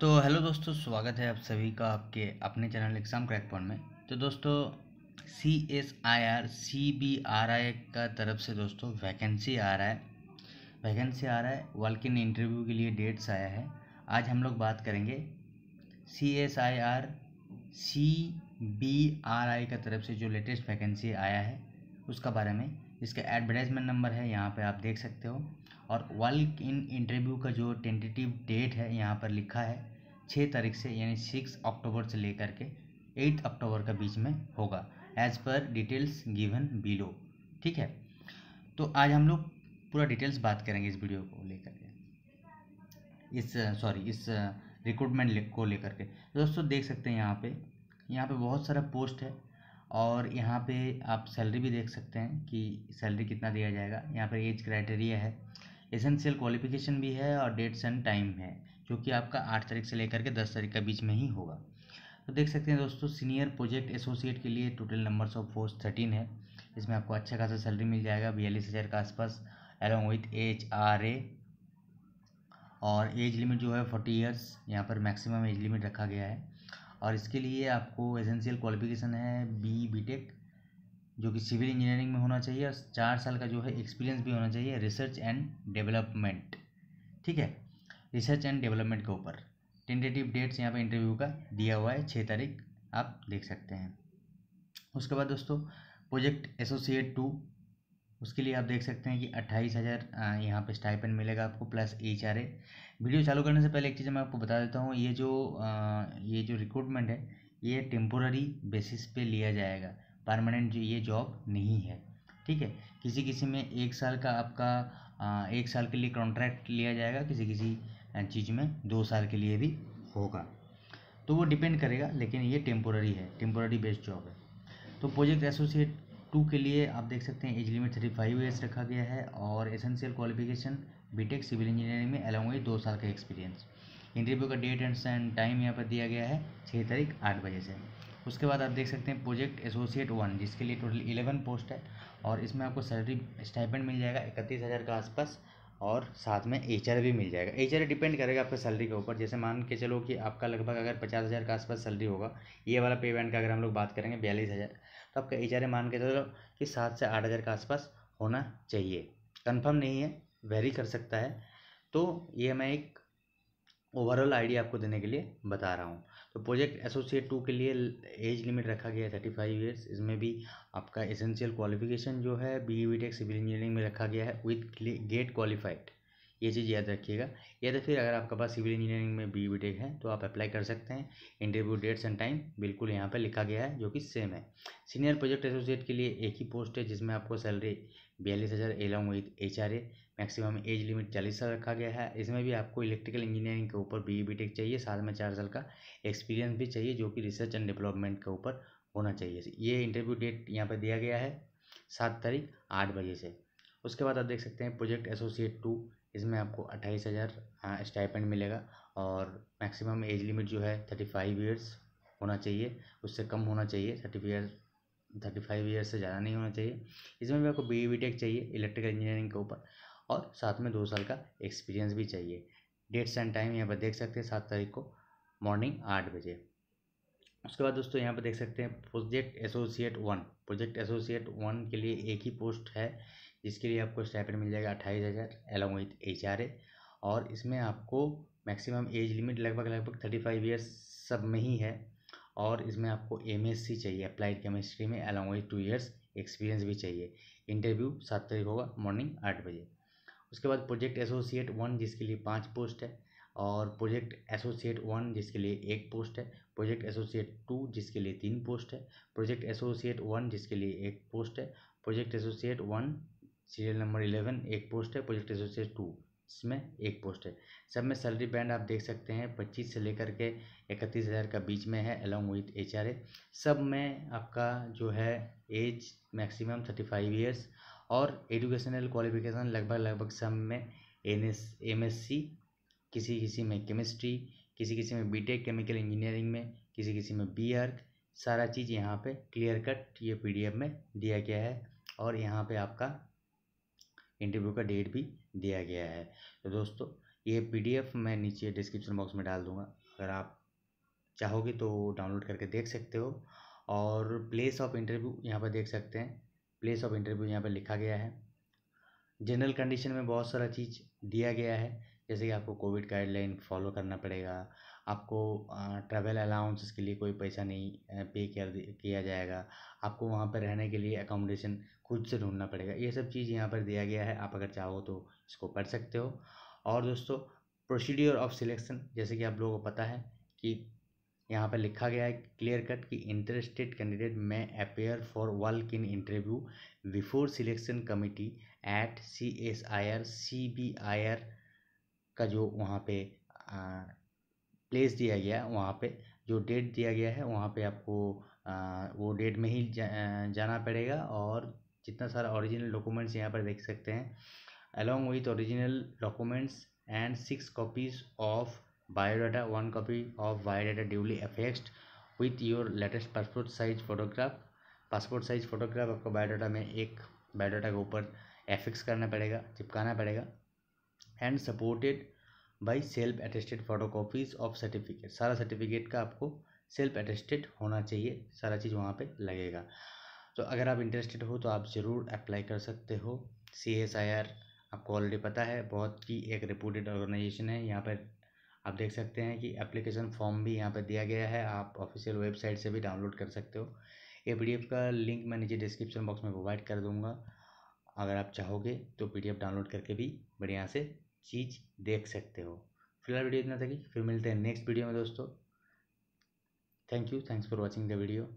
तो हेलो दोस्तों स्वागत है आप सभी का आपके अपने चैनल एग्ज़ाम क्रैक पॉइंट में तो दोस्तों C S I R C B R I का तरफ से दोस्तों वैकेंसी आ रहा है वैकेंसी आ रहा है वालकिन इंटरव्यू के लिए डेट्स आया है आज हम लोग बात करेंगे C S I R C B R I का तरफ से जो लेटेस्ट वैकेंसी आया है उसका बारे में इसका एडवर्टाइजमेंट नंबर है यहाँ पे आप देख सकते हो और वर्क इन इंटरव्यू का जो टेंटेटिव डेट है यहाँ पर लिखा है छः तारीख से यानी सिक्स अक्टूबर से लेकर के एट अक्टूबर का बीच में होगा as per details given below ठीक है तो आज हम लोग पूरा डिटेल्स बात करेंगे इस वीडियो को लेकर के इस सॉरी इस रिक्रूटमेंट को लेकर के दोस्तों देख सकते हैं यहाँ पे यहाँ पे बहुत सारा पोस्ट है और यहाँ पे आप सैलरी भी देख सकते हैं कि सैलरी कितना दिया जाएगा यहाँ पर एज क्राइटेरिया है एसेंशियल क्वालिफिकेशन भी है और डेट्स एंड टाइम है जो कि आपका आठ तारीख से लेकर के दस तारीख के बीच में ही होगा तो देख सकते हैं दोस्तों सीनियर प्रोजेक्ट एसोसिएट के लिए total numbers of post thirteen है इसमें आपको अच्छा खासा सैलरी मिल जाएगा बयालीस हज़ार के आसपास along with H R A और एज लिमिट जो है फोर्टी ईयर्स यहाँ पर मैक्सिमम एज लिमिट रखा गया है और इसके लिए आपको एसेंशियल क्वालिफिकेशन है बी बी टेक जो कि सिविल इंजीनियरिंग में होना चाहिए और चार साल का जो है एक्सपीरियंस भी होना चाहिए रिसर्च एंड डेवलपमेंट ठीक है रिसर्च एंड डेवलपमेंट के ऊपर टेंटेटिव डेट्स यहाँ पर इंटरव्यू का दिया हुआ है छः तारीख आप देख सकते हैं उसके बाद दोस्तों प्रोजेक्ट एसोसिएट टू उसके लिए आप देख सकते हैं कि अट्ठाईस हज़ार यहाँ पर स्टाइपन मिलेगा आपको plus H R A video चालू करने से पहले एक चीज़ मैं आपको बता देता हूँ ये जो ये जो रिक्रूटमेंट है ये टेम्पोररी बेसिस पे लिया जाएगा परमानेंट जो ये जॉब नहीं है ठीक है किसी किसी में एक साल का आपका एक साल के लिए कॉन्ट्रैक्ट लिया जाएगा किसी किसी चीज़ में दो साल के लिए भी होगा तो वो डिपेंड करेगा लेकिन ये टेम्पोररी है टेम्पोररी बेस्ड जॉब है तो प्रोजेक्ट एसोसिएट टू के लिए आप देख सकते हैं age limit thirty five years रखा गया है और essential qualification BTech civil engineering में अलाउंग दो साल का एक्सपीरियंस इंटरव्यू का डेट एंड टाइम यहाँ पर दिया गया है छः तारीख आठ बजे से उसके बाद आप देख सकते हैं प्रोजेक्ट एसोसिएट वन जिसके लिए टोटल इलेवन पोस्ट है और इसमें आपको सैलरी स्टाइपेंट मिल जाएगा इकतीस हज़ार के आसपास और साथ में एच भी मिल जाएगा एच डिपेंड करेगा आपके सैलरी के ऊपर जैसे मान के चलो कि आपका लगभग अगर पचास हज़ार के आसपास सैलरी होगा ये वाला पे बैंड का अगर हम लोग बात करेंगे बयालीस हज़ार तो आपका एच मान के चलो कि सात से आठ हज़ार के आसपास होना चाहिए कन्फर्म नहीं है वेरी कर सकता है तो ये मैं एक ओवरऑल आइडिया आपको देने के लिए बता रहा हूँ तो प्रोजेक्ट एसोसिएट टू के लिए एज लिमिट रखा गया है थर्टी फाइव ईयर्स इसमें भी आपका एसेंशियल क्वालिफिकेशन जो है B B tech civil engineering में रखा गया है विथ गेट क्वालिफाइड ये चीज़ याद रखिएगा या तो फिर अगर आपके पास सिविल इंजीनियरिंग में बी बी टेक है तो आप अप्लाई कर सकते हैं इंटरव्यू डेट्स एंड टाइम बिल्कुल यहाँ पर लिखा गया है जो कि सेम है सीनियर प्रोजेक्ट एसोसिएट के लिए एक ही पोस्ट है जिसमें आपको सैलरी बयालीस हज़ार along with H R A maximum age limit चालीस साल रखा गया है इसमें भी आपको इलेक्ट्रिकल इंजीनियरिंग के ऊपर बी बी टेक चाहिए साल में चार साल का एक्सपीरियंस भी चाहिए जो कि रिसर्च एंड डेवलपमेंट के ऊपर होना चाहिए ये इंटरव्यू डेट यहाँ पर दिया गया है सात तारीख आठ बजे से उसके बाद आप देख सकते हैं प्रोजेक्ट एसोसिएट टू इसमें आपको अट्ठाईस हज़ार हाँ, स्टाइपेंड मिलेगा और मैक्सिमम एज लिमिट जो है थर्टी फाइव ईयर्स होना चाहिए उससे कम होना चाहिए thirty year thirty five year से ज़्यादा नहीं होना चाहिए इसमें भी आपको बी ई टेक चाहिए इलेक्ट्रिकल इंजीनियरिंग के ऊपर और साथ में दो साल का एक्सपीरियंस भी चाहिए डेट्स एंड टाइम यहाँ पर देख सकते हैं सात तारीख को मॉर्निंग आठ बजे उसके बाद दोस्तों यहाँ पर देख सकते हैं project associate one project associate one के लिए एक ही पोस्ट है जिसके लिए आपको स्टाइपेंड मिल जाएगा अट्ठाईस हज़ार along with H R A और इसमें आपको मैक्सिमम एज लिमिट लगभग लगभग थर्टी फाइव ईयर्स सब में ही है और इसमें आपको एम चाहिए अप्लाइड केमिस्ट्री में along with two years experience भी चाहिए इंटरव्यू सात तारीख होगा मॉर्निंग आठ बजे उसके बाद प्रोजेक्ट एसोसिएट वन जिसके लिए पाँच पोस्ट है और प्रोजेक्ट एसोसिएट वन जिसके लिए एक पोस्ट है प्रोजेक्ट एसोसिएट टू जिसके लिए तीन पोस्ट है प्रोजेक्ट एसोसिएट वन जिसके लिए एक पोस्ट है project associate one serial number eleven एक पोस्ट है प्रोजेक्ट एसोसिएट टू इसमें एक पोस्ट है सब में सैलरी बैंड आप देख सकते हैं पच्चीस से लेकर के इकतीस हज़ार का बीच में है अलॉन्ग विथ एच आर सब में आपका जो है age maximum thirty five years और एजुकेशनल क्वालिफिकेशन लगभग लगभग सब में N S M S C किसी किसी में केमिस्ट्री किसी किसी में बी टेक केमिकल इंजीनियरिंग में किसी किसी में बी सारा चीज़ यहाँ पे क्लियर कट ये पीडीएफ में दिया गया है और यहाँ पे आपका इंटरव्यू का डेट भी दिया गया है तो दोस्तों ये पीडीएफ मैं नीचे डिस्क्रिप्शन बॉक्स में डाल दूँगा अगर आप चाहोगे तो डाउनलोड करके देख सकते हो और प्लेस ऑफ इंटरव्यू यहाँ पर देख सकते हैं प्लेस ऑफ इंटरव्यू यहाँ पर लिखा गया है जनरल कंडीशन में बहुत सारा चीज़ दिया गया है जैसे कि आपको कोविड गाइडलाइन फॉलो करना पड़ेगा आपको ट्रैवल अलाउंस के लिए कोई पैसा नहीं पे कर किया जाएगा आपको वहाँ पर रहने के लिए अकोमोडेशन खुद से ढूँढना पड़ेगा ये सब चीज़ यहाँ पर दिया गया है आप अगर चाहो तो इसको पढ़ सकते हो और दोस्तों प्रोसीड्योर ऑफ सिलेक्शन जैसे कि आप लोगों को पता है कि यहाँ पर लिखा गया है क्लियर कट कि interested candidate may appear for walk in interview before selection committee at C S I R C B I R का जो वहाँ पे प्लेस दिया गया है वहाँ पर जो डेट दिया गया है वहाँ पर आपको वो डेट में ही जाना पड़ेगा और जितना सारा ओरिजिनल डॉक्यूमेंट्स यहाँ पर देख सकते हैं along with original documents and six copies of biodata one copy of biodata duly affixed with your latest passport size photograph passport size photograph आपको बायोडाटा में एक बायोडाटा के ऊपर एफिक्स करना पड़ेगा चिपकाना पड़ेगा and supported by self attested photo copies of certificate सारा सर्टिफिकेट का आपको सेल्फ अटेस्टेड होना चाहिए सारा चीज़ वहाँ पे लगेगा तो अगर आप इंटरेस्टेड हो तो आप ज़रूर अप्लाई कर सकते हो सी एस आई आर आपको ऑलरेडी पता है बहुत ही एक रिपूटेड ऑर्गेनाइजेशन है यहाँ पर आप देख सकते हैं कि एप्लीकेशन फॉर्म भी यहाँ पर दिया गया है आप ऑफिशियल वेबसाइट से भी डाउनलोड कर सकते हो ये पी का लिंक मैं नीचे डिस्क्रिप्शन बॉक्स में प्रोवाइड कर दूँगा अगर आप चाहोगे तो पी डाउनलोड करके भी बढ़िया से चीज़ देख सकते हो फिलहाल वीडियो इतना था कि फिर मिलते हैं नेक्स्ट वीडियो में दोस्तों thank you thanks for watching the video